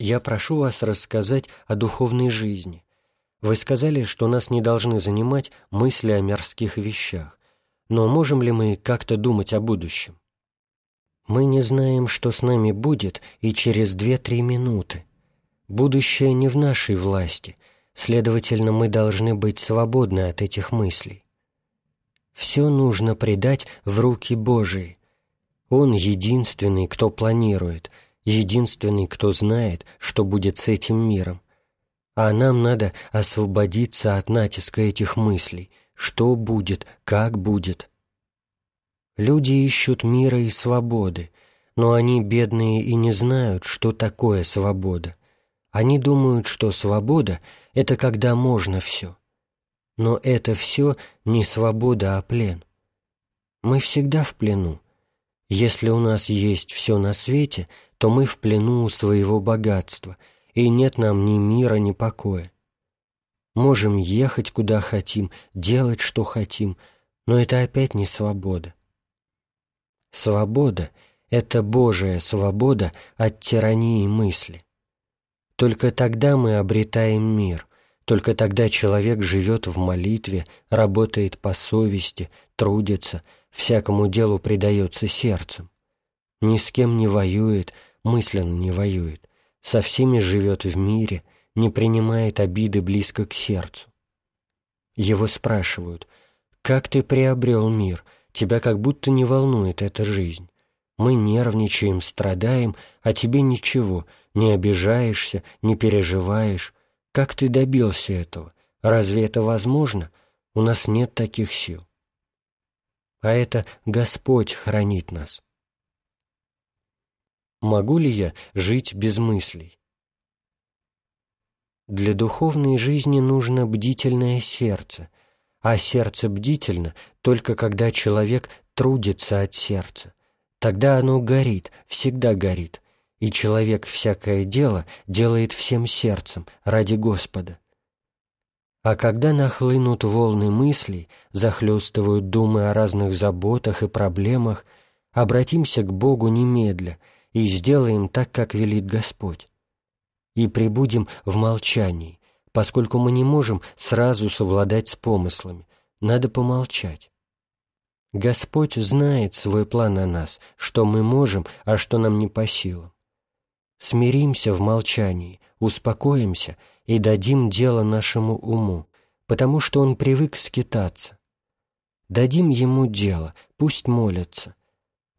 Я прошу вас рассказать о духовной жизни. Вы сказали, что нас не должны занимать мысли о мирских вещах. Но можем ли мы как-то думать о будущем? Мы не знаем, что с нами будет и через 2-3 минуты. Будущее не в нашей власти, следовательно, мы должны быть свободны от этих мыслей. Все нужно предать в руки Божии. Он единственный, кто планирует – единственный, кто знает, что будет с этим миром. А нам надо освободиться от натиска этих мыслей. Что будет, как будет. Люди ищут мира и свободы, но они бедные и не знают, что такое свобода. Они думают, что свобода – это когда можно все. Но это все не свобода, а плен. Мы всегда в плену, если у нас есть все на свете, то мы в плену у своего богатства, и нет нам ни мира, ни покоя. Можем ехать куда хотим, делать что хотим, но это опять не свобода. Свобода — это Божия свобода от тирании мысли. Только тогда мы обретаем мир, только тогда человек живет в молитве, работает по совести, трудится — всякому делу предается сердцем. Ни с кем не воюет, мысленно не воюет, со всеми живет в мире, не принимает обиды близко к сердцу. Его спрашивают, «Как ты приобрел мир? Тебя как будто не волнует эта жизнь. Мы нервничаем, страдаем, а тебе ничего, не обижаешься, не переживаешь. Как ты добился этого? Разве это возможно? У нас нет таких сил а это Господь хранит нас. Могу ли я жить без мыслей? Для духовной жизни нужно бдительное сердце, а сердце бдительно только когда человек трудится от сердца. Тогда оно горит, всегда горит, и человек всякое дело делает всем сердцем ради Господа. А когда нахлынут волны мыслей, захлестывают думы о разных заботах и проблемах, обратимся к Богу немедля и сделаем так, как велит Господь. И прибудем в молчании, поскольку мы не можем сразу совладать с помыслами, надо помолчать. Господь знает свой план о нас, что мы можем, а что нам не по силам. Смиримся в молчании, успокоимся – и дадим дело нашему уму, потому что он привык скитаться. Дадим ему дело, пусть молится.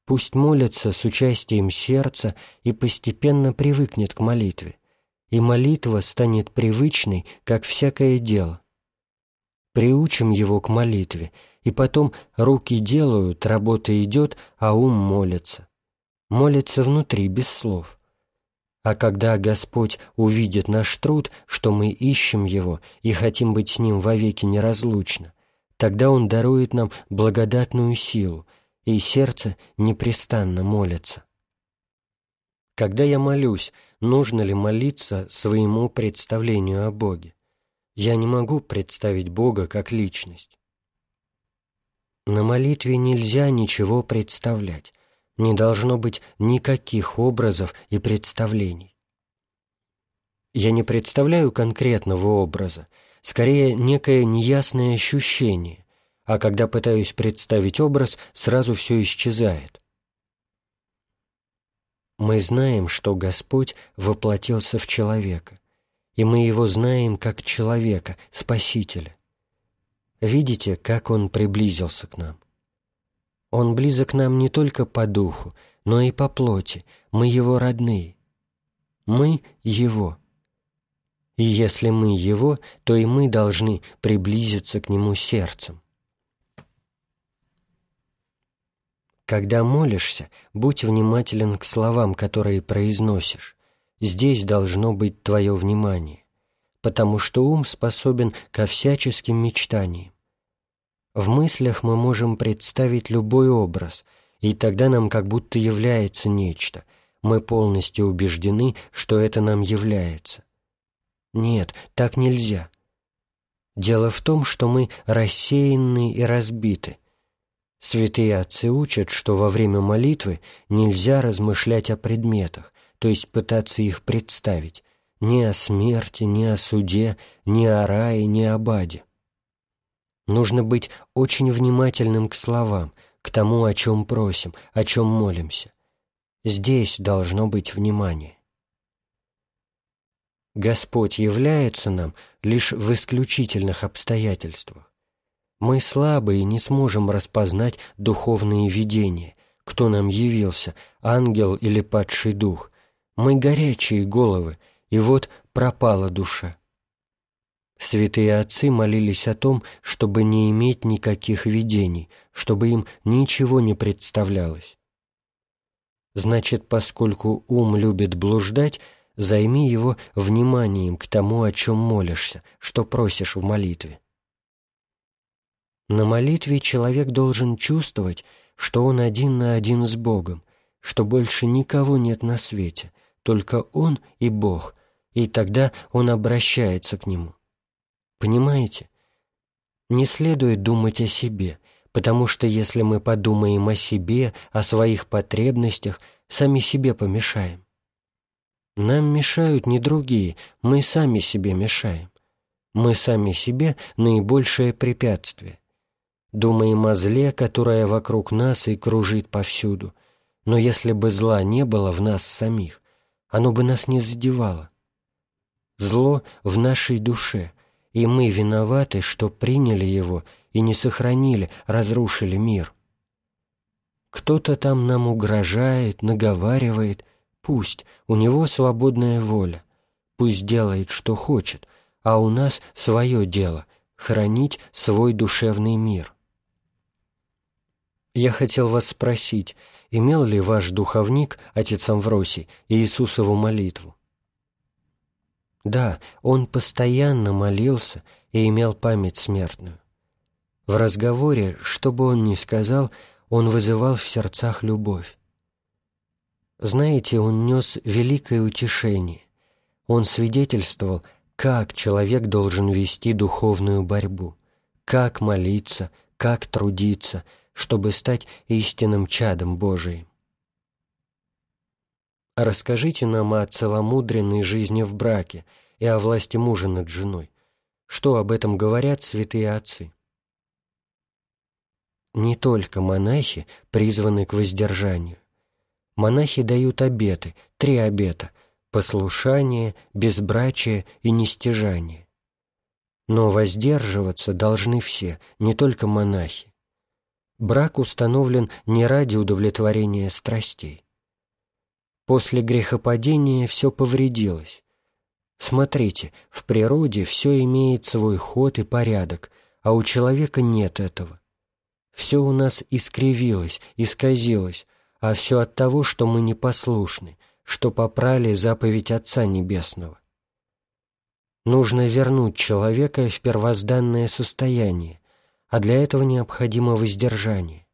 Пусть молится с участием сердца и постепенно привыкнет к молитве, и молитва станет привычной, как всякое дело. Приучим его к молитве, и потом руки делают, работа идет, а ум молится. Молится внутри, без слов. А когда Господь увидит наш труд, что мы ищем Его и хотим быть с Ним вовеки неразлучно, тогда Он дарует нам благодатную силу, и сердце непрестанно молится. Когда я молюсь, нужно ли молиться своему представлению о Боге? Я не могу представить Бога как личность. На молитве нельзя ничего представлять не должно быть никаких образов и представлений. Я не представляю конкретного образа, скорее некое неясное ощущение, а когда пытаюсь представить образ, сразу все исчезает. Мы знаем, что Господь воплотился в человека, и мы его знаем как человека, Спасителя. Видите, как он приблизился к нам? Он близок нам не только по духу, но и по плоти. Мы его родные. Мы его. И если мы его, то и мы должны приблизиться к нему сердцем. Когда молишься, будь внимателен к словам, которые произносишь. Здесь должно быть твое внимание, потому что ум способен ко всяческим мечтаниям. В мыслях мы можем представить любой образ, и тогда нам как будто является нечто. Мы полностью убеждены, что это нам является. Нет, так нельзя. Дело в том, что мы рассеянны и разбиты. Святые отцы учат, что во время молитвы нельзя размышлять о предметах, то есть пытаться их представить, ни о смерти, ни о суде, ни о рае, ни об аде. Нужно быть очень внимательным к словам, к тому, о чем просим, о чем молимся. Здесь должно быть внимание. Господь является нам лишь в исключительных обстоятельствах. Мы слабы и не сможем распознать духовные видения, кто нам явился, ангел или падший дух. Мы горячие головы, и вот пропала душа. Святые отцы молились о том, чтобы не иметь никаких видений, чтобы им ничего не представлялось. Значит, поскольку ум любит блуждать, займи его вниманием к тому, о чем молишься, что просишь в молитве. На молитве человек должен чувствовать, что он один на один с Богом, что больше никого нет на свете, только он и Бог, и тогда он обращается к нему. Понимаете? Не следует думать о себе, потому что если мы подумаем о себе, о своих потребностях, сами себе помешаем. Нам мешают не другие, мы сами себе мешаем. Мы сами себе наибольшее препятствие. Думаем о зле, которое вокруг нас и кружит повсюду. Но если бы зла не было в нас самих, оно бы нас не задевало. Зло в нашей душе, и мы виноваты, что приняли его и не сохранили, разрушили мир. Кто-то там нам угрожает, наговаривает. Пусть, у него свободная воля. Пусть делает, что хочет, а у нас свое дело — хранить свой душевный мир. Я хотел вас спросить, имел ли ваш духовник, отец Амвросий, Иисусову молитву? Да, он постоянно молился и имел память смертную. В разговоре, что бы он ни сказал, он вызывал в сердцах любовь. Знаете, он нес великое утешение. Он свидетельствовал, как человек должен вести духовную борьбу, как молиться, как трудиться, чтобы стать истинным чадом Божиим. Расскажите нам о целомудренной жизни в браке и о власти мужа над женой. Что об этом говорят святые отцы? Не только монахи призваны к воздержанию. Монахи дают обеты, три обета – послушание, безбрачие и нестяжание. Но воздерживаться должны все, не только монахи. Брак установлен не ради удовлетворения страстей. После грехопадения все повредилось. Смотрите, в природе все имеет свой ход и порядок, а у человека нет этого. Все у нас искривилось, исказилось, а все от того, что мы непослушны, что попрали заповедь Отца Небесного. Нужно вернуть человека в первозданное состояние, а для этого необходимо воздержание.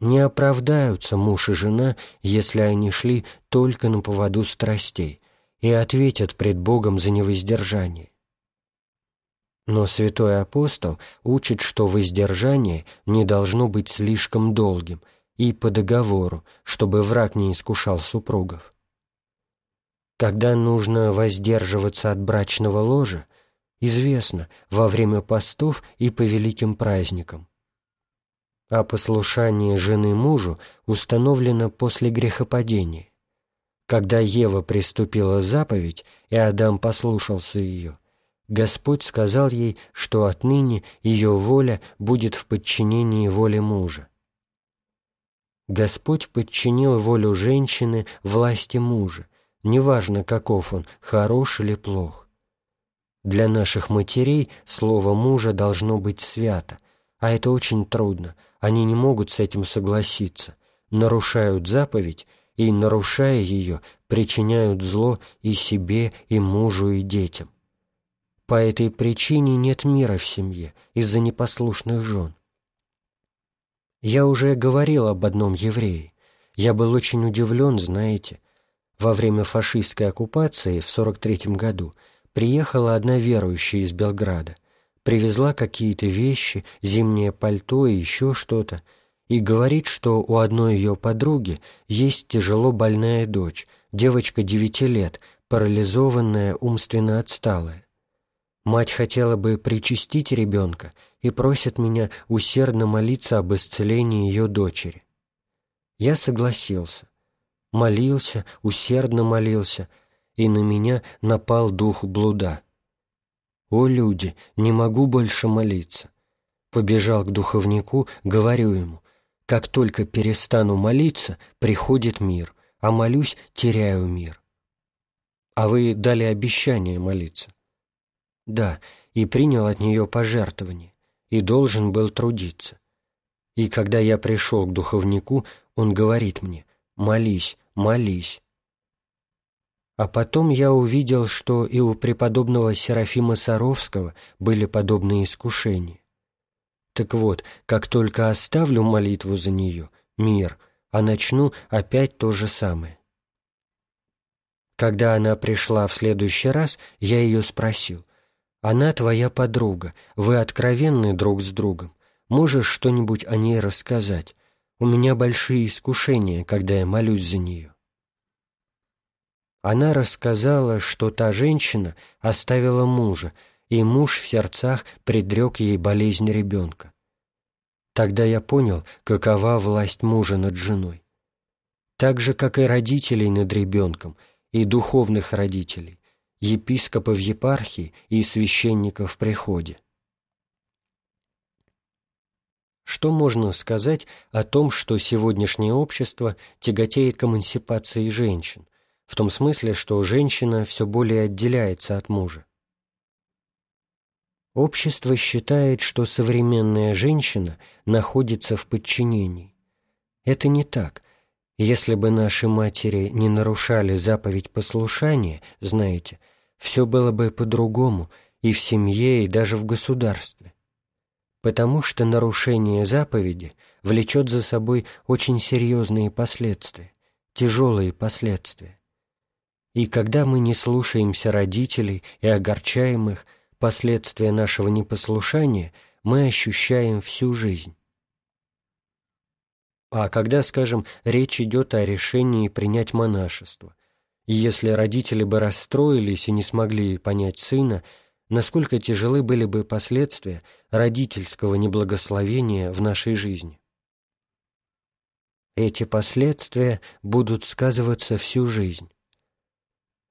Не оправдаются муж и жена, если они шли только на поводу страстей, и ответят пред Богом за невоздержание. Но святой апостол учит, что воздержание не должно быть слишком долгим и по договору, чтобы враг не искушал супругов. Когда нужно воздерживаться от брачного ложа, известно, во время постов и по великим праздникам а послушание жены мужу установлено после грехопадения. Когда Ева приступила заповедь, и Адам послушался ее, Господь сказал ей, что отныне ее воля будет в подчинении воле мужа. Господь подчинил волю женщины власти мужа, неважно, каков он, хорош или плох. Для наших матерей слово мужа должно быть свято, а это очень трудно. Они не могут с этим согласиться. Нарушают заповедь и, нарушая ее, причиняют зло и себе, и мужу, и детям. По этой причине нет мира в семье из-за непослушных жен. Я уже говорил об одном еврее. Я был очень удивлен, знаете. Во время фашистской оккупации в 43 году приехала одна верующая из Белграда – Привезла какие-то вещи, зимнее пальто и еще что-то. И говорит, что у одной ее подруги есть тяжело больная дочь, девочка девяти лет, парализованная, умственно отсталая. Мать хотела бы причастить ребенка и просит меня усердно молиться об исцелении ее дочери. Я согласился. Молился, усердно молился, и на меня напал дух блуда — «О, люди, не могу больше молиться!» Побежал к духовнику, говорю ему, «Как только перестану молиться, приходит мир, а молюсь, теряю мир». «А вы дали обещание молиться?» «Да, и принял от нее пожертвование, и должен был трудиться. И когда я пришел к духовнику, он говорит мне, «Молись, молись, а потом я увидел, что и у преподобного Серафима Саровского были подобные искушения. Так вот, как только оставлю молитву за нее, мир, а начну опять то же самое. Когда она пришла в следующий раз, я ее спросил. «Она твоя подруга, вы откровенны друг с другом. Можешь что-нибудь о ней рассказать? У меня большие искушения, когда я молюсь за нее». Она рассказала, что та женщина оставила мужа, и муж в сердцах предрек ей болезнь ребенка. Тогда я понял, какова власть мужа над женой. Так же, как и родителей над ребенком, и духовных родителей, епископа в епархии и священника в приходе. Что можно сказать о том, что сегодняшнее общество тяготеет к эмансипации женщин, в том смысле, что женщина все более отделяется от мужа. Общество считает, что современная женщина находится в подчинении. Это не так. Если бы наши матери не нарушали заповедь послушания, знаете, все было бы по-другому и в семье, и даже в государстве. Потому что нарушение заповеди влечет за собой очень серьезные последствия тяжелые последствия. И когда мы не слушаемся родителей и огорчаем их, последствия нашего непослушания мы ощущаем всю жизнь. А когда, скажем, речь идет о решении принять монашество, и если родители бы расстроились и не смогли понять сына, насколько тяжелы были бы последствия родительского неблагословения в нашей жизни. Эти последствия будут сказываться всю жизнь.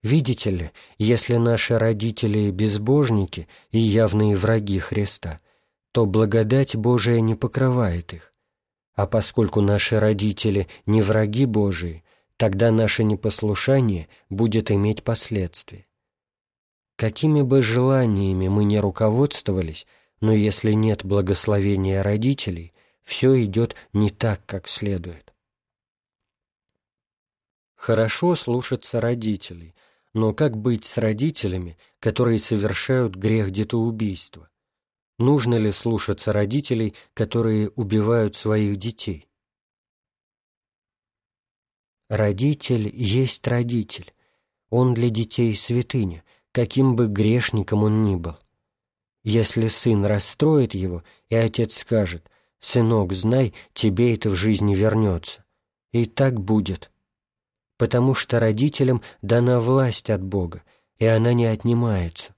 Видите ли, если наши родители – безбожники и явные враги Христа, то благодать Божия не покрывает их. А поскольку наши родители – не враги Божии, тогда наше непослушание будет иметь последствия. Какими бы желаниями мы ни руководствовались, но если нет благословения родителей, все идет не так, как следует. Хорошо слушаться родителей, но как быть с родителями, которые совершают грех детоубийства? Нужно ли слушаться родителей, которые убивают своих детей? Родитель есть родитель. Он для детей святыня, каким бы грешником он ни был. Если сын расстроит его, и отец скажет, «Сынок, знай, тебе это в жизни вернется». И так будет – потому что родителям дана власть от Бога, и она не отнимается.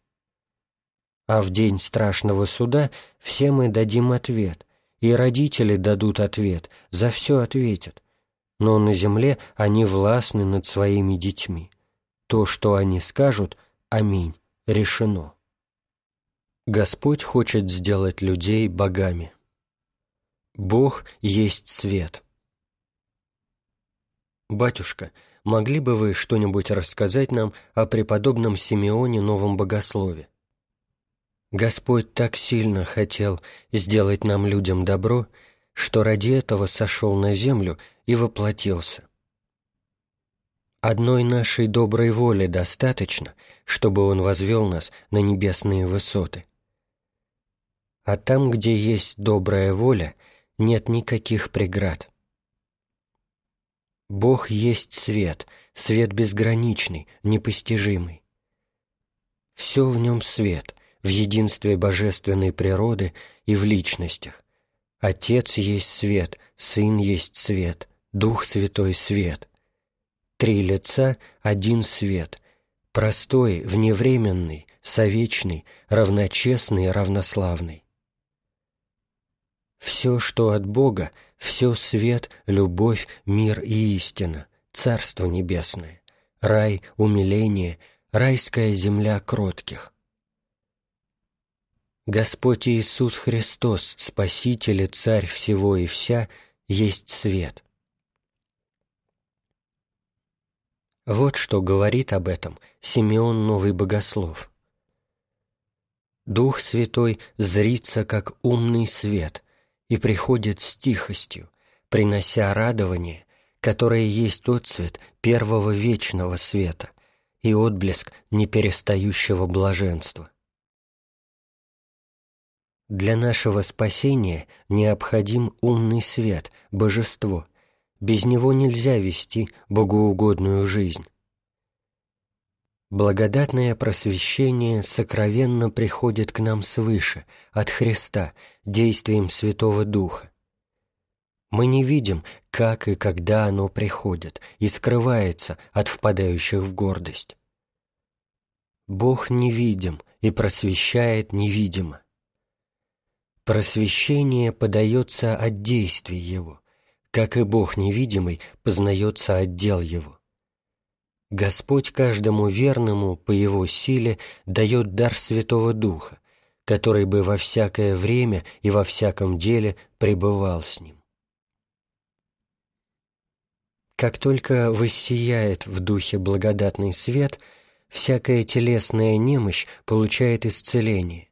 А в день страшного суда все мы дадим ответ, и родители дадут ответ, за все ответят. Но на земле они властны над своими детьми. То, что они скажут, аминь, решено. Господь хочет сделать людей богами. Бог есть свет. Батюшка, — могли бы вы что-нибудь рассказать нам о преподобном Симеоне Новом Богослове? Господь так сильно хотел сделать нам людям добро, что ради этого сошел на землю и воплотился. Одной нашей доброй воли достаточно, чтобы Он возвел нас на небесные высоты. А там, где есть добрая воля, нет никаких преград. Бог есть свет, свет безграничный, непостижимый. Все в нем свет, в единстве божественной природы и в личностях. Отец есть свет, Сын есть свет, Дух Святой свет. Три лица — один свет, простой, вневременный, совечный, равночестный, равнославный. Все, что от Бога, все свет, любовь, мир и истина, Царство Небесное, рай, умиление, райская земля кротких. Господь Иисус Христос, Спаситель и Царь всего и вся, есть свет. Вот что говорит об этом Симеон Новый Богослов. Дух Святой зрится, как умный свет – и приходит с тихостью, принося радование, которое есть отцвет первого вечного света и отблеск неперестающего блаженства. Для нашего спасения необходим умный свет, божество. Без него нельзя вести богоугодную жизнь. Благодатное просвещение сокровенно приходит к нам свыше, от Христа, действием Святого Духа. Мы не видим, как и когда оно приходит и скрывается от впадающих в гордость. Бог невидим и просвещает невидимо. Просвещение подается от действий Его, как и Бог невидимый познается от дел Его. Господь каждому верному по его силе дает дар Святого Духа, который бы во всякое время и во всяком деле пребывал с ним. Как только воссияет в духе благодатный свет, всякая телесная немощь получает исцеление.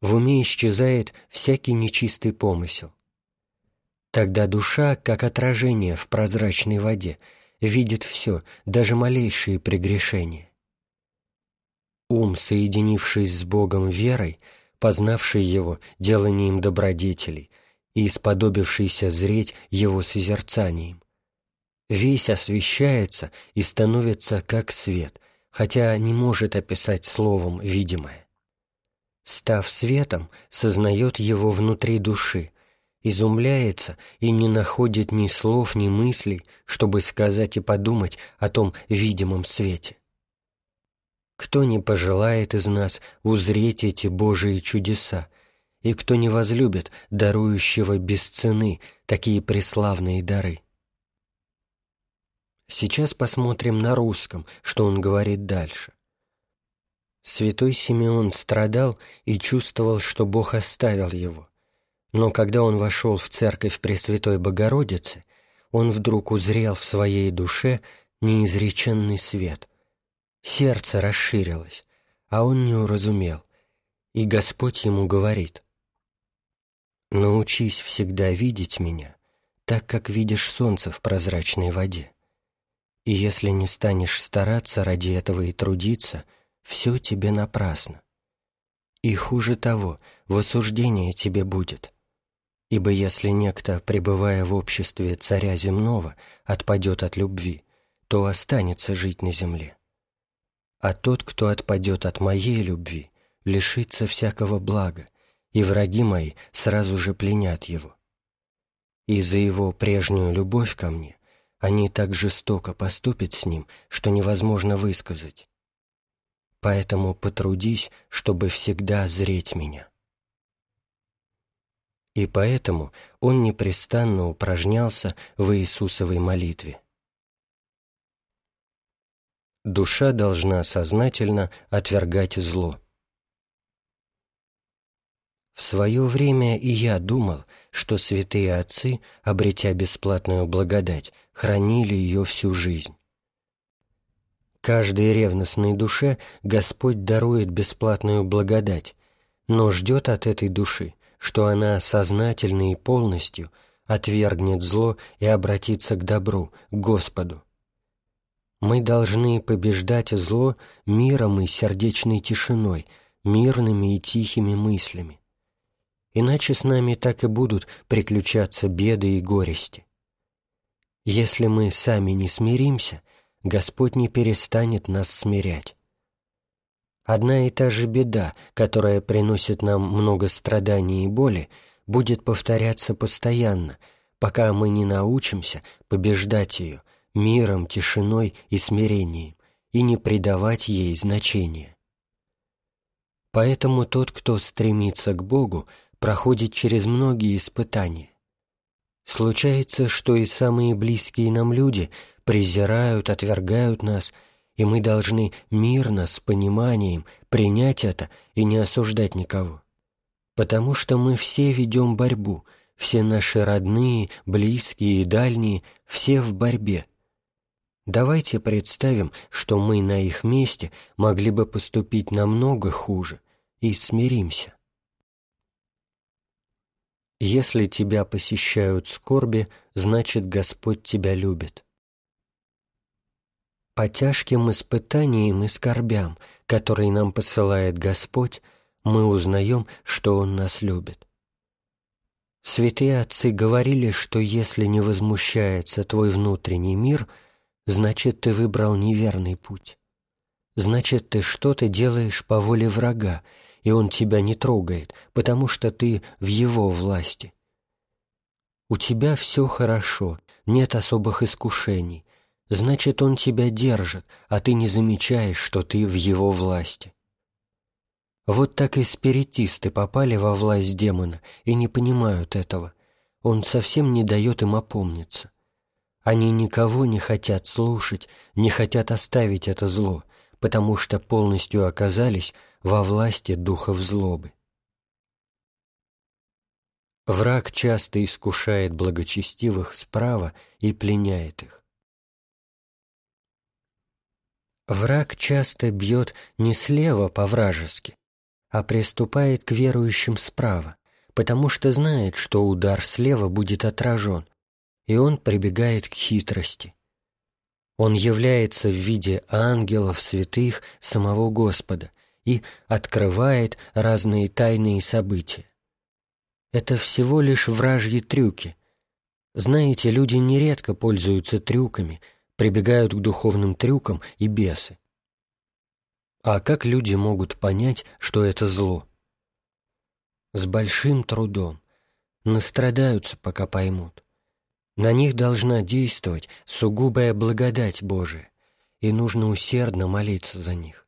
В уме исчезает всякий нечистый помысел. Тогда душа, как отражение в прозрачной воде – видит все, даже малейшие прегрешения. Ум, соединившись с Богом верой, познавший Его деланием добродетелей и исподобившийся зреть Его созерцанием, весь освещается и становится как свет, хотя не может описать словом видимое. Став светом, сознает его внутри души, изумляется и не находит ни слов, ни мыслей, чтобы сказать и подумать о том видимом свете. Кто не пожелает из нас узреть эти Божии чудеса, и кто не возлюбит дарующего без цены такие преславные дары? Сейчас посмотрим на русском, что он говорит дальше. Святой Симеон страдал и чувствовал, что Бог оставил его – но когда он вошел в церковь Пресвятой Богородицы, он вдруг узрел в своей душе неизреченный свет. Сердце расширилось, а он не уразумел. И Господь ему говорит, «Научись всегда видеть меня, так как видишь солнце в прозрачной воде. И если не станешь стараться ради этого и трудиться, все тебе напрасно. И хуже того, в осуждение тебе будет» Ибо если некто, пребывая в обществе царя земного, отпадет от любви, то останется жить на земле. А тот, кто отпадет от моей любви, лишится всякого блага, и враги мои сразу же пленят его. И за его прежнюю любовь ко мне они так жестоко поступят с ним, что невозможно высказать. Поэтому потрудись, чтобы всегда зреть меня» и поэтому он непрестанно упражнялся в Иисусовой молитве. Душа должна сознательно отвергать зло. В свое время и я думал, что святые отцы, обретя бесплатную благодать, хранили ее всю жизнь. Каждой ревностной душе Господь дарует бесплатную благодать, но ждет от этой души – что она сознательно и полностью отвергнет зло и обратится к добру, к Господу. Мы должны побеждать зло миром и сердечной тишиной, мирными и тихими мыслями. Иначе с нами так и будут приключаться беды и горести. Если мы сами не смиримся, Господь не перестанет нас смирять. Одна и та же беда, которая приносит нам много страданий и боли, будет повторяться постоянно, пока мы не научимся побеждать ее миром, тишиной и смирением и не придавать ей значения. Поэтому тот, кто стремится к Богу, проходит через многие испытания. Случается, что и самые близкие нам люди презирают, отвергают нас – и мы должны мирно, с пониманием, принять это и не осуждать никого. Потому что мы все ведем борьбу, все наши родные, близкие и дальние, все в борьбе. Давайте представим, что мы на их месте могли бы поступить намного хуже, и смиримся. Если тебя посещают скорби, значит Господь тебя любит. По тяжким испытаниям и скорбям, которые нам посылает Господь, мы узнаем, что Он нас любит. Святые отцы говорили, что если не возмущается твой внутренний мир, значит, ты выбрал неверный путь. Значит, ты что-то делаешь по воле врага, и он тебя не трогает, потому что ты в его власти. У тебя все хорошо, нет особых искушений, значит, он тебя держит, а ты не замечаешь, что ты в его власти. Вот так и спиритисты попали во власть демона и не понимают этого. Он совсем не дает им опомниться. Они никого не хотят слушать, не хотят оставить это зло, потому что полностью оказались во власти духов злобы. Враг часто искушает благочестивых справа и пленяет их. Враг часто бьет не слева по-вражески, а приступает к верующим справа, потому что знает, что удар слева будет отражен, и он прибегает к хитрости. Он является в виде ангелов, святых, самого Господа и открывает разные тайные события. Это всего лишь вражьи трюки. Знаете, люди нередко пользуются трюками – прибегают к духовным трюкам и бесы. А как люди могут понять, что это зло? С большим трудом. Настрадаются, пока поймут. На них должна действовать сугубая благодать Божия, и нужно усердно молиться за них.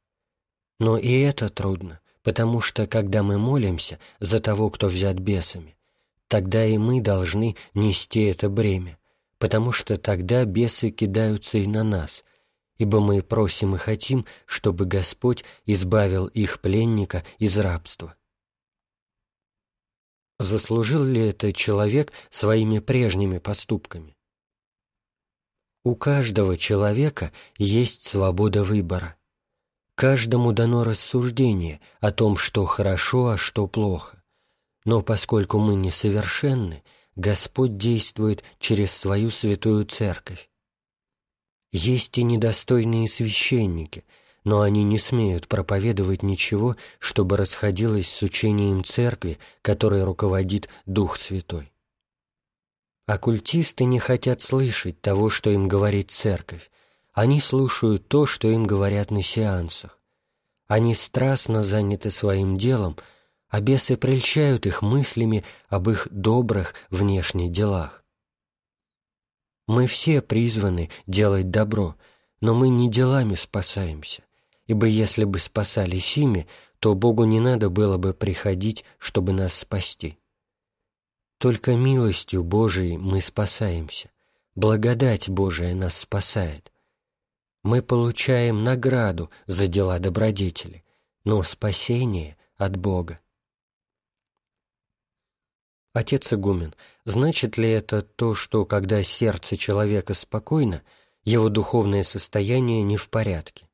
Но и это трудно, потому что, когда мы молимся за того, кто взят бесами, тогда и мы должны нести это бремя потому что тогда бесы кидаются и на нас, ибо мы просим и хотим, чтобы Господь избавил их пленника из рабства. Заслужил ли это человек своими прежними поступками? У каждого человека есть свобода выбора. Каждому дано рассуждение о том, что хорошо, а что плохо. Но поскольку мы несовершенны – Господь действует через свою святую церковь. Есть и недостойные священники, но они не смеют проповедовать ничего, чтобы расходилось с учением церкви, которой руководит Дух Святой. Оккультисты не хотят слышать того, что им говорит церковь. Они слушают то, что им говорят на сеансах. Они страстно заняты своим делом – а бесы прельщают их мыслями об их добрых внешних делах. Мы все призваны делать добро, но мы не делами спасаемся, ибо если бы спасались ими, то Богу не надо было бы приходить, чтобы нас спасти. Только милостью Божией мы спасаемся, благодать Божия нас спасает. Мы получаем награду за дела добродетели, но спасение от Бога. Отец игумен, значит ли это то, что когда сердце человека спокойно, его духовное состояние не в порядке?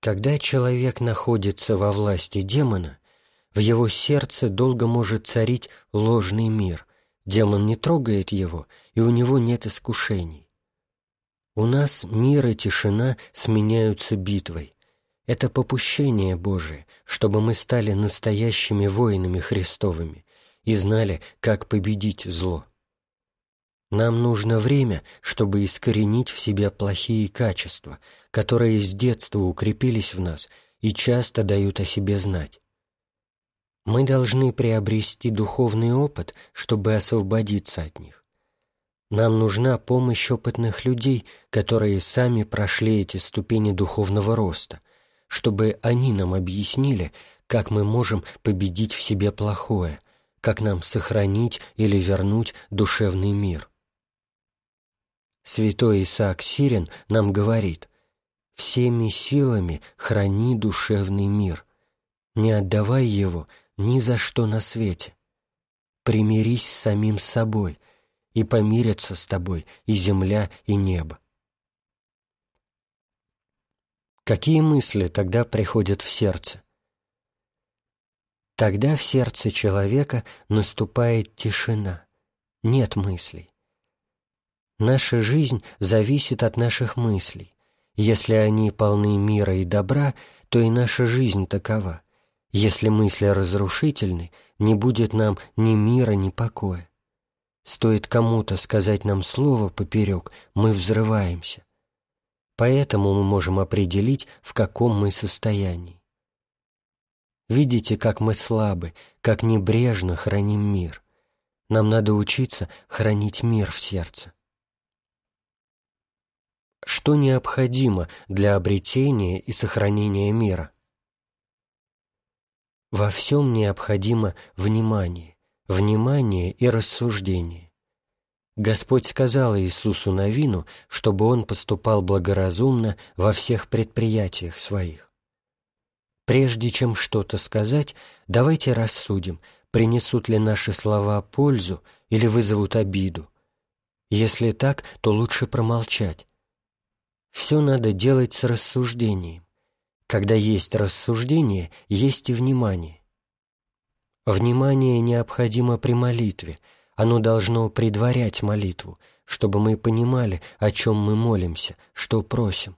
Когда человек находится во власти демона, в его сердце долго может царить ложный мир. Демон не трогает его, и у него нет искушений. У нас мир и тишина сменяются битвой. Это попущение Божие, чтобы мы стали настоящими воинами Христовыми и знали, как победить зло. Нам нужно время, чтобы искоренить в себе плохие качества, которые с детства укрепились в нас и часто дают о себе знать. Мы должны приобрести духовный опыт, чтобы освободиться от них. Нам нужна помощь опытных людей, которые сами прошли эти ступени духовного роста, чтобы они нам объяснили, как мы можем победить в себе плохое, как нам сохранить или вернуть душевный мир. Святой Исаак Сирин нам говорит: всеми силами храни душевный мир, не отдавай его ни за что на свете. Примирись с самим собой, и помирятся с тобой и земля, и небо. Какие мысли тогда приходят в сердце? Тогда в сердце человека наступает тишина. Нет мыслей. Наша жизнь зависит от наших мыслей. Если они полны мира и добра, то и наша жизнь такова. Если мысли разрушительны, не будет нам ни мира, ни покоя. Стоит кому-то сказать нам слово поперек, мы взрываемся. Поэтому мы можем определить, в каком мы состоянии. Видите, как мы слабы, как небрежно храним мир. Нам надо учиться хранить мир в сердце. Что необходимо для обретения и сохранения мира? Во всем необходимо внимание, внимание и рассуждение. Господь сказал Иисусу Новину, чтобы он поступал благоразумно во всех предприятиях своих. Прежде чем что-то сказать, давайте рассудим, принесут ли наши слова пользу или вызовут обиду. Если так, то лучше промолчать. Все надо делать с рассуждением. Когда есть рассуждение, есть и внимание. Внимание необходимо при молитве – оно должно предварять молитву, чтобы мы понимали, о чем мы молимся, что просим.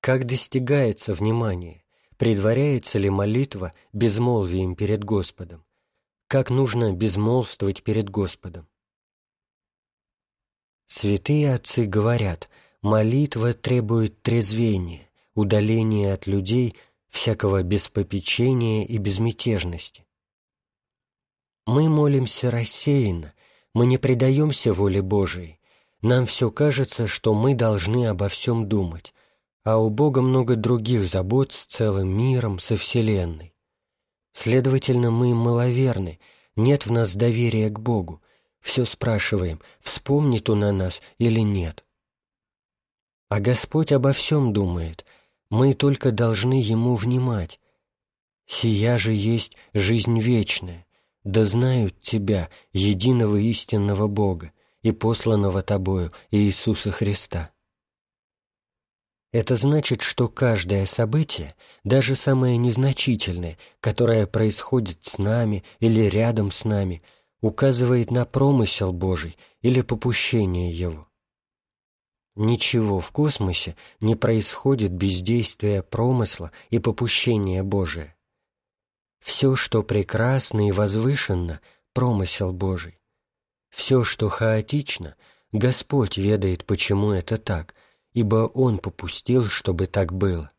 Как достигается внимание? Предваряется ли молитва безмолвием перед Господом? Как нужно безмолвствовать перед Господом? Святые отцы говорят, молитва требует трезвения, удаления от людей, всякого беспопечения и безмятежности. Мы молимся рассеянно, мы не предаемся воле Божией. Нам все кажется, что мы должны обо всем думать, а у Бога много других забот с целым миром, со Вселенной. Следовательно, мы маловерны, нет в нас доверия к Богу. Все спрашиваем, вспомнит Он о нас или нет. А Господь обо всем думает, мы только должны Ему внимать. Сия же есть жизнь вечная, да знают Тебя, единого истинного Бога, и посланного Тобою Иисуса Христа. Это значит, что каждое событие, даже самое незначительное, которое происходит с нами или рядом с нами, указывает на промысел Божий или попущение Его. Ничего в космосе не происходит без действия промысла и попущения Божия. Все, что прекрасно и возвышенно, промысел Божий. Все, что хаотично, Господь ведает, почему это так, ибо Он попустил, чтобы так было.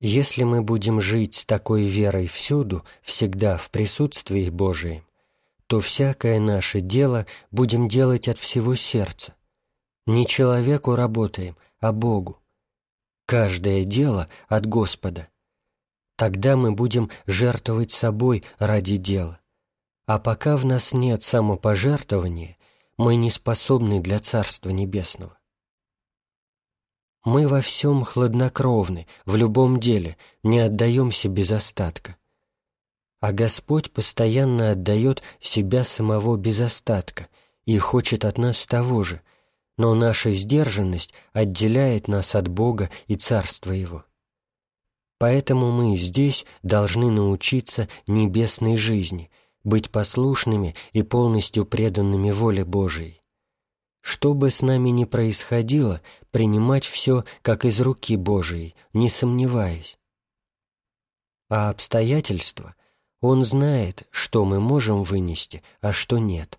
Если мы будем жить с такой верой всюду, всегда в присутствии Божием, то всякое наше дело будем делать от всего сердца. Не человеку работаем, а Богу. Каждое дело от Господа, Тогда мы будем жертвовать собой ради дела. А пока в нас нет самопожертвования, мы не способны для Царства Небесного. Мы во всем хладнокровны, в любом деле, не отдаемся без остатка. А Господь постоянно отдает себя самого без остатка и хочет от нас того же, но наша сдержанность отделяет нас от Бога и Царства Его. Поэтому мы здесь должны научиться небесной жизни, быть послушными и полностью преданными воле Божией. Что бы с нами ни происходило, принимать все как из руки Божией, не сомневаясь. А обстоятельства он знает, что мы можем вынести, а что нет.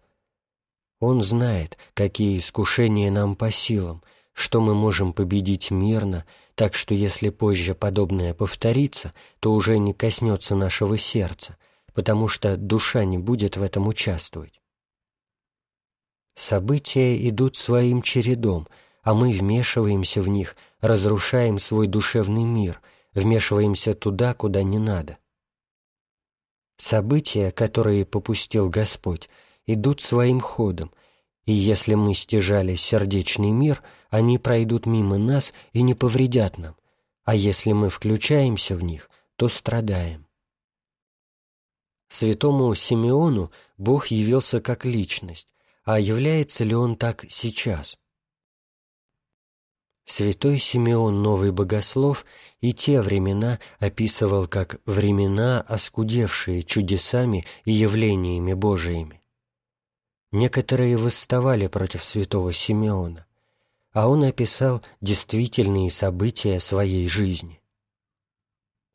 Он знает, какие искушения нам по силам, что мы можем победить мирно, так что если позже подобное повторится, то уже не коснется нашего сердца, потому что душа не будет в этом участвовать. События идут своим чередом, а мы вмешиваемся в них, разрушаем свой душевный мир, вмешиваемся туда, куда не надо. События, которые попустил Господь, идут своим ходом – и если мы стяжали сердечный мир, они пройдут мимо нас и не повредят нам, а если мы включаемся в них, то страдаем. Святому Симеону Бог явился как личность, а является ли он так сейчас? Святой Симеон Новый Богослов и те времена описывал как времена, оскудевшие чудесами и явлениями Божиими. Некоторые восставали против святого Симеона, а он описал действительные события своей жизни.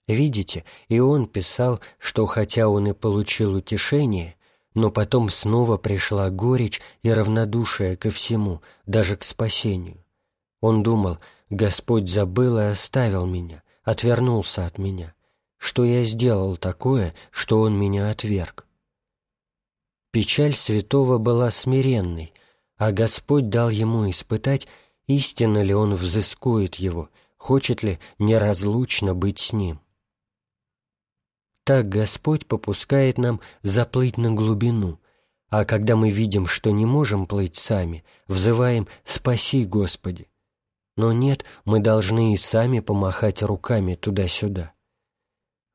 Видите, и он писал, что хотя он и получил утешение, но потом снова пришла горечь и равнодушие ко всему, даже к спасению. Он думал, Господь забыл и оставил меня, отвернулся от меня. Что я сделал такое, что он меня отверг? Печаль святого была смиренной, а Господь дал ему испытать, истинно ли он взыскует его, хочет ли неразлучно быть с ним. Так Господь попускает нам заплыть на глубину, а когда мы видим, что не можем плыть сами, взываем «Спаси, Господи!». Но нет, мы должны и сами помахать руками туда-сюда.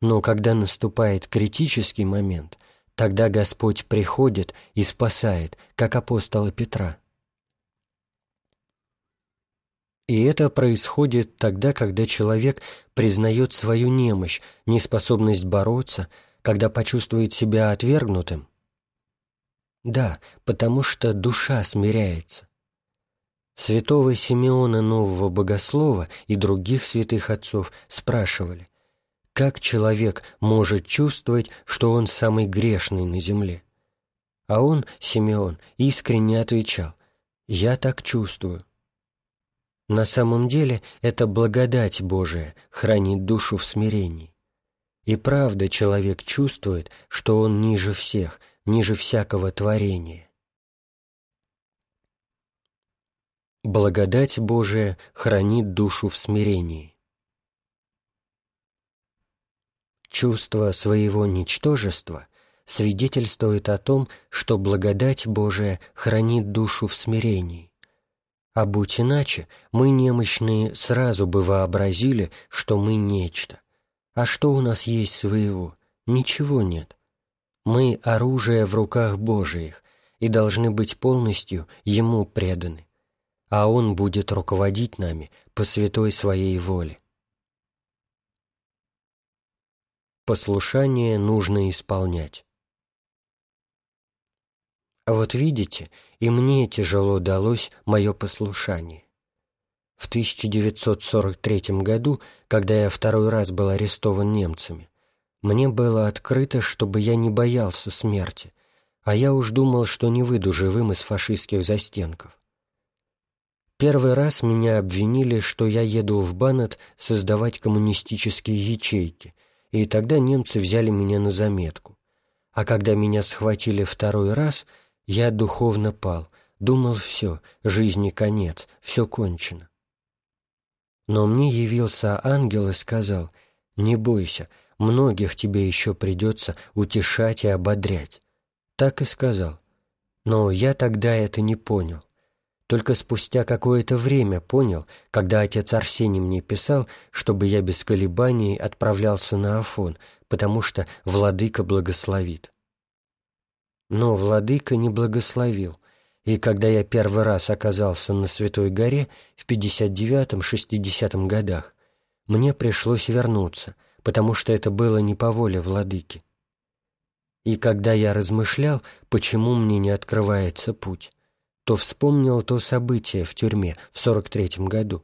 Но когда наступает критический момент – Тогда Господь приходит и спасает, как апостола Петра. И это происходит тогда, когда человек признает свою немощь, неспособность бороться, когда почувствует себя отвергнутым. Да, потому что душа смиряется. Святого Симеона Нового Богослова и других святых отцов спрашивали, как человек может чувствовать, что он самый грешный на земле? А он, Симеон, искренне отвечал: "Я так чувствую". На самом деле, это благодать Божия хранит душу в смирении. И правда, человек чувствует, что он ниже всех, ниже всякого творения. Благодать Божия хранит душу в смирении. Чувство своего ничтожества свидетельствует о том, что благодать Божия хранит душу в смирении. А будь иначе, мы, немощные, сразу бы вообразили, что мы нечто. А что у нас есть своего? Ничего нет. Мы – оружие в руках Божиих и должны быть полностью Ему преданы. А Он будет руководить нами по святой Своей воле. Послушание нужно исполнять. А вот видите, и мне тяжело далось мое послушание. В 1943 году, когда я второй раз был арестован немцами, мне было открыто, чтобы я не боялся смерти, а я уж думал, что не выйду живым из фашистских застенков. Первый раз меня обвинили, что я еду в Банат создавать коммунистические ячейки – и тогда немцы взяли меня на заметку. А когда меня схватили второй раз, я духовно пал, думал все, жизни конец, все кончено. Но мне явился ангел и сказал, «Не бойся, многих тебе еще придется утешать и ободрять». Так и сказал. Но я тогда это не понял. Только спустя какое-то время понял, когда отец Арсений мне писал, чтобы я без колебаний отправлялся на Афон, потому что владыка благословит. Но владыка не благословил, и когда я первый раз оказался на Святой горе в 59-60 годах, мне пришлось вернуться, потому что это было не по воле владыки. И когда я размышлял, почему мне не открывается путь, то вспомнил то событие в тюрьме в 43-м году.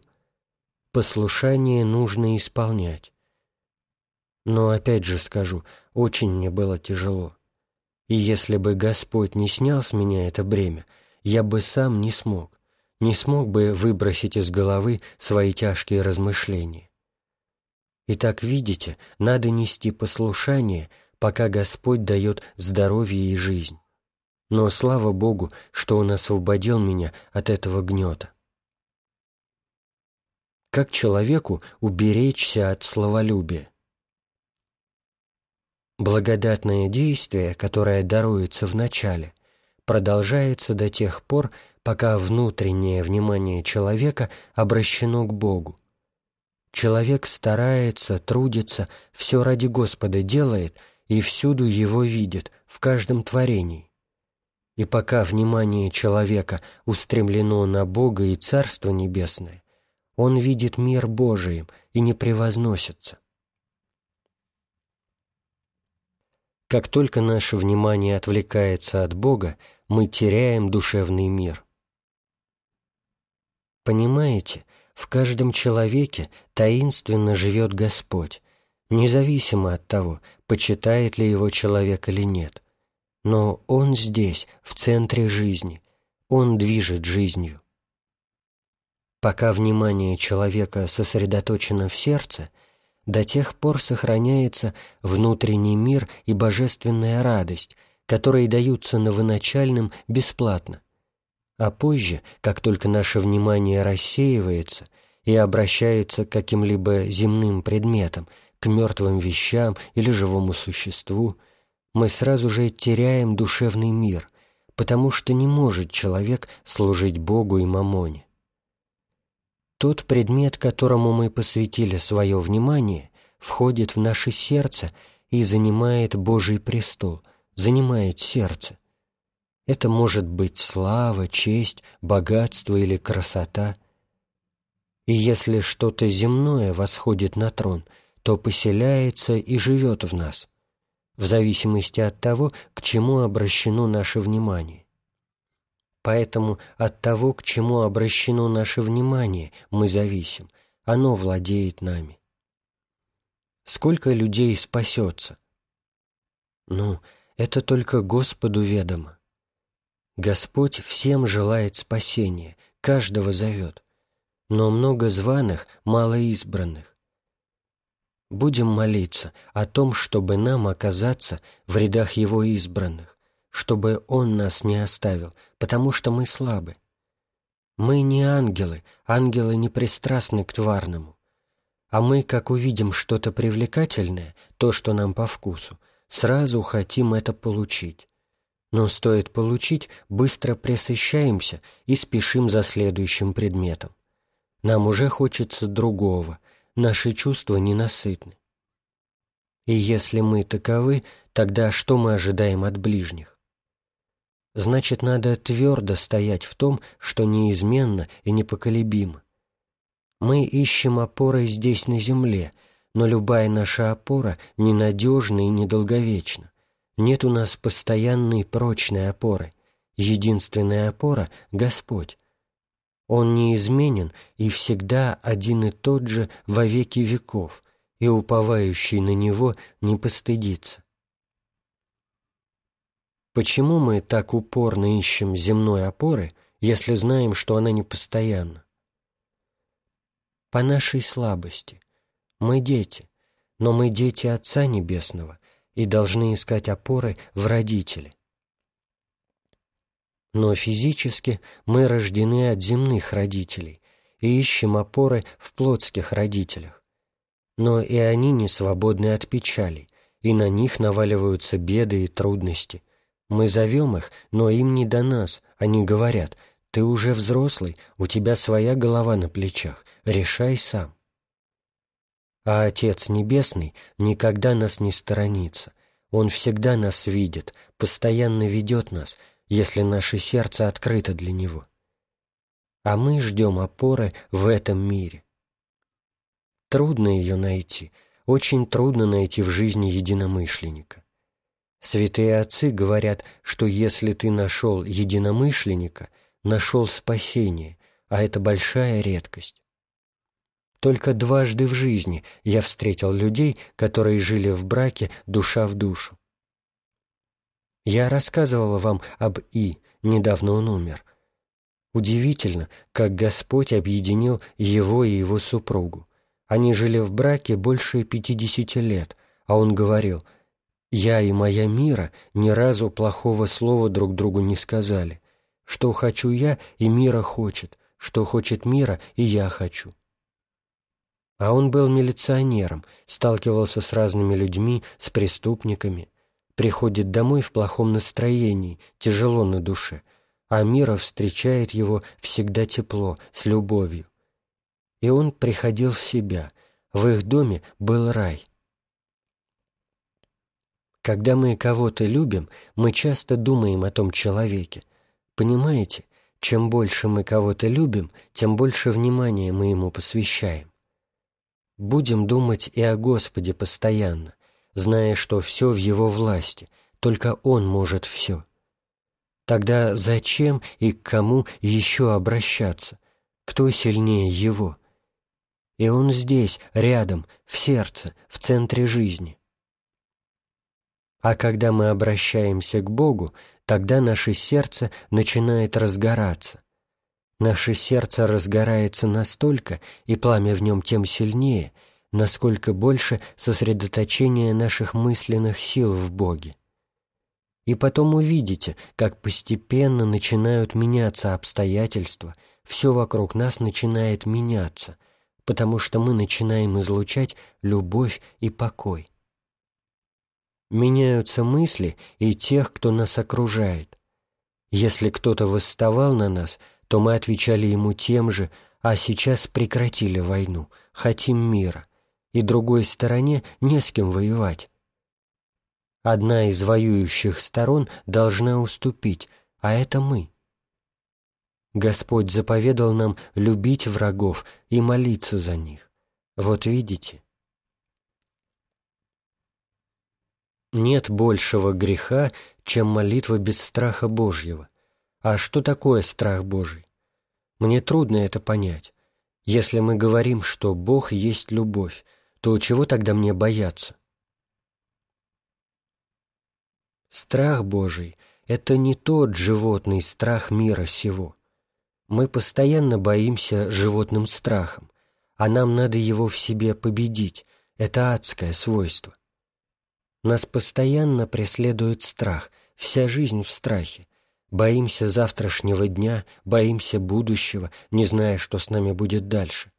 Послушание нужно исполнять. Но опять же скажу, очень мне было тяжело. И если бы Господь не снял с меня это бремя, я бы сам не смог, не смог бы выбросить из головы свои тяжкие размышления. Итак, видите, надо нести послушание, пока Господь дает здоровье и жизнь но слава Богу, что Он освободил меня от этого гнета. Как человеку уберечься от словолюбия? Благодатное действие, которое даруется в начале, продолжается до тех пор, пока внутреннее внимание человека обращено к Богу. Человек старается, трудится, все ради Господа делает и всюду его видит, в каждом творении. И пока внимание человека устремлено на Бога и Царство Небесное, он видит мир Божиим и не превозносится. Как только наше внимание отвлекается от Бога, мы теряем душевный мир. Понимаете, в каждом человеке таинственно живет Господь, независимо от того, почитает ли его человек или нет – но Он здесь, в центре жизни. Он движет жизнью. Пока внимание человека сосредоточено в сердце, до тех пор сохраняется внутренний мир и божественная радость, которые даются новоначальным бесплатно. А позже, как только наше внимание рассеивается и обращается к каким-либо земным предметам, к мертвым вещам или живому существу – мы сразу же теряем душевный мир, потому что не может человек служить Богу и мамоне. Тот предмет, которому мы посвятили свое внимание, входит в наше сердце и занимает Божий престол, занимает сердце. Это может быть слава, честь, богатство или красота. И если что-то земное восходит на трон, то поселяется и живет в нас в зависимости от того, к чему обращено наше внимание. Поэтому от того, к чему обращено наше внимание, мы зависим, оно владеет нами. Сколько людей спасется? Ну, это только Господу ведомо. Господь всем желает спасения, каждого зовет. Но много званых, мало избранных. Будем молиться о том, чтобы нам оказаться в рядах Его избранных, чтобы Он нас не оставил, потому что мы слабы. Мы не ангелы, ангелы не пристрастны к тварному. А мы, как увидим что-то привлекательное, то, что нам по вкусу, сразу хотим это получить. Но стоит получить, быстро пресыщаемся и спешим за следующим предметом. Нам уже хочется другого – наши чувства ненасытны. И если мы таковы, тогда что мы ожидаем от ближних? Значит, надо твердо стоять в том, что неизменно и непоколебимо. Мы ищем опоры здесь на земле, но любая наша опора ненадежна и недолговечна. Нет у нас постоянной прочной опоры. Единственная опора — Господь. Он неизменен и всегда один и тот же во веки веков, и уповающий на него не постыдится. Почему мы так упорно ищем земной опоры, если знаем, что она непостоянна? По нашей слабости. Мы дети, но мы дети Отца Небесного и должны искать опоры в родителе. Но физически мы рождены от земных родителей и ищем опоры в плотских родителях. Но и они не свободны от печалей, и на них наваливаются беды и трудности. Мы зовем их, но им не до нас, они говорят – ты уже взрослый, у тебя своя голова на плечах, решай сам. А Отец Небесный никогда нас не сторонится. Он всегда нас видит, постоянно ведет нас, если наше сердце открыто для него. А мы ждем опоры в этом мире. Трудно ее найти, очень трудно найти в жизни единомышленника. Святые отцы говорят, что если ты нашел единомышленника, нашел спасение, а это большая редкость. Только дважды в жизни я встретил людей, которые жили в браке душа в душу. Я рассказывала вам об И, недавно он умер. Удивительно, как Господь объединил его и его супругу. Они жили в браке больше 50 лет, а он говорил: "Я и моя Мира ни разу плохого слова друг другу не сказали. Что хочу я, и Мира хочет, что хочет Мира, и я хочу". А он был милиционером, сталкивался с разными людьми, с преступниками приходит домой в плохом настроении, тяжело на душе, а Мира встречает его всегда тепло, с любовью. И он приходил в себя. В их доме был рай. Когда мы кого-то любим, мы часто думаем о том человеке. Понимаете, чем больше мы кого-то любим, тем больше внимания мы ему посвящаем. Будем думать и о Господе постоянно зная, что все в его власти, только он может все. Тогда зачем и к кому еще обращаться? Кто сильнее его? И он здесь, рядом, в сердце, в центре жизни. А когда мы обращаемся к Богу, тогда наше сердце начинает разгораться. Наше сердце разгорается настолько, и пламя в нем тем сильнее – насколько больше сосредоточение наших мысленных сил в Боге. И потом увидите, как постепенно начинают меняться обстоятельства, все вокруг нас начинает меняться, потому что мы начинаем излучать любовь и покой. Меняются мысли и тех, кто нас окружает. Если кто-то восставал на нас, то мы отвечали ему тем же, а сейчас прекратили войну, хотим мира и другой стороне не с кем воевать. Одна из воюющих сторон должна уступить, а это мы. Господь заповедал нам любить врагов и молиться за них. Вот видите? Нет большего греха, чем молитва без страха Божьего. А что такое страх Божий? Мне трудно это понять. Если мы говорим, что Бог есть любовь, то чего тогда мне бояться? Страх Божий — это не тот животный страх мира сего. Мы постоянно боимся животным страхом, а нам надо его в себе победить. Это адское свойство. Нас постоянно преследует страх, вся жизнь в страхе. Боимся завтрашнего дня, боимся будущего, не зная, что с нами будет дальше.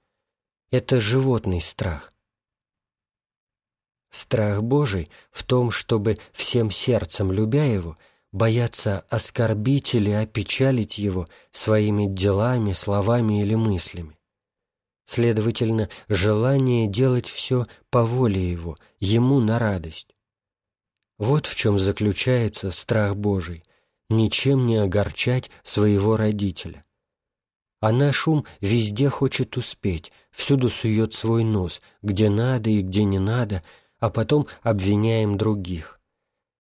Это животный страх. Страх Божий в том, чтобы всем сердцем любя Его, бояться оскорбить или опечалить Его своими делами, словами или мыслями. Следовательно, желание делать все по воле Его, Ему на радость. Вот в чем заключается страх Божий – ничем не огорчать своего родителя. А наш ум везде хочет успеть, всюду сует свой нос, где надо и где не надо – а потом обвиняем других.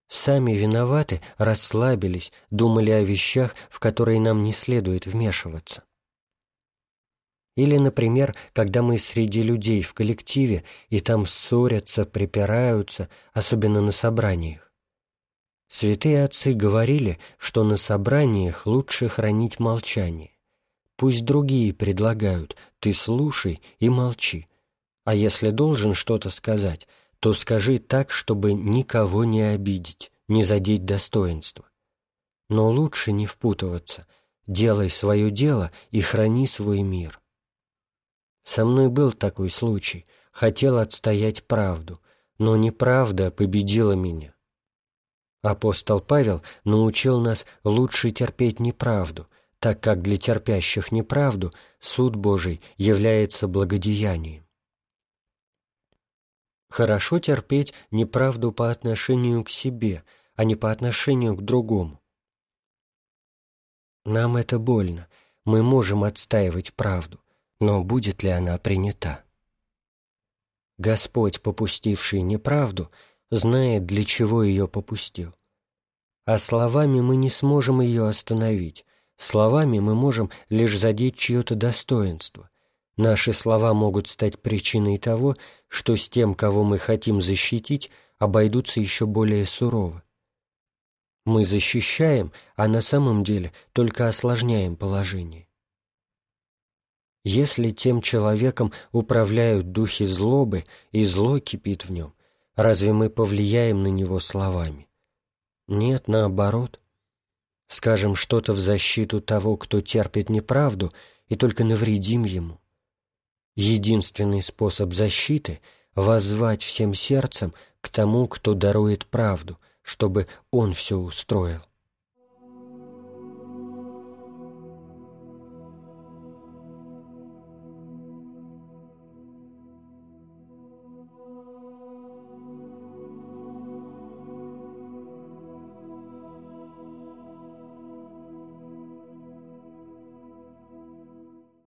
Сами виноваты, расслабились, думали о вещах, в которые нам не следует вмешиваться. Или, например, когда мы среди людей в коллективе, и там ссорятся, припираются, особенно на собраниях. Святые отцы говорили, что на собраниях лучше хранить молчание. Пусть другие предлагают, ты слушай и молчи. А если должен что-то сказать, то скажи так, чтобы никого не обидеть, не задеть достоинство. Но лучше не впутываться. Делай свое дело и храни свой мир. Со мной был такой случай. Хотел отстоять правду, но неправда победила меня. Апостол Павел научил нас лучше терпеть неправду, так как для терпящих неправду суд Божий является благодеянием. Хорошо терпеть неправду по отношению к себе, а не по отношению к другому. Нам это больно. Мы можем отстаивать правду, но будет ли она принята? Господь, попустивший неправду, знает, для чего ее попустил. А словами мы не сможем ее остановить. Словами мы можем лишь задеть чье-то достоинство, Наши слова могут стать причиной того, что с тем, кого мы хотим защитить, обойдутся еще более сурово. Мы защищаем, а на самом деле только осложняем положение. Если тем человеком управляют духи злобы, и зло кипит в нем, разве мы повлияем на него словами? Нет, наоборот. Скажем что-то в защиту того, кто терпит неправду, и только навредим ему. Единственный способ защиты — воззвать всем сердцем к тому, кто дарует правду, чтобы он все устроил.